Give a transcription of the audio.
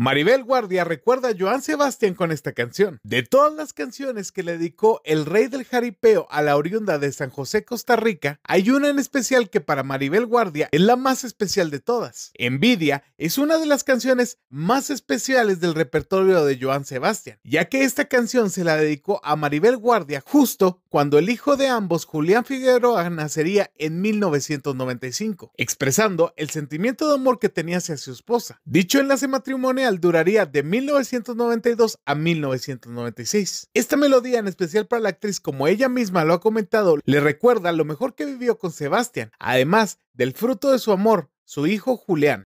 Maribel Guardia recuerda a Joan Sebastián con esta canción. De todas las canciones que le dedicó el rey del jaripeo a la oriunda de San José, Costa Rica, hay una en especial que para Maribel Guardia es la más especial de todas. Envidia es una de las canciones más especiales del repertorio de Joan Sebastián, ya que esta canción se la dedicó a Maribel Guardia justo cuando el hijo de ambos, Julián Figueroa, nacería en 1995, expresando el sentimiento de amor que tenía hacia su esposa. Dicho enlace matrimonial duraría de 1992 a 1996. Esta melodía, en especial para la actriz, como ella misma lo ha comentado, le recuerda lo mejor que vivió con Sebastián, además del fruto de su amor, su hijo Julián.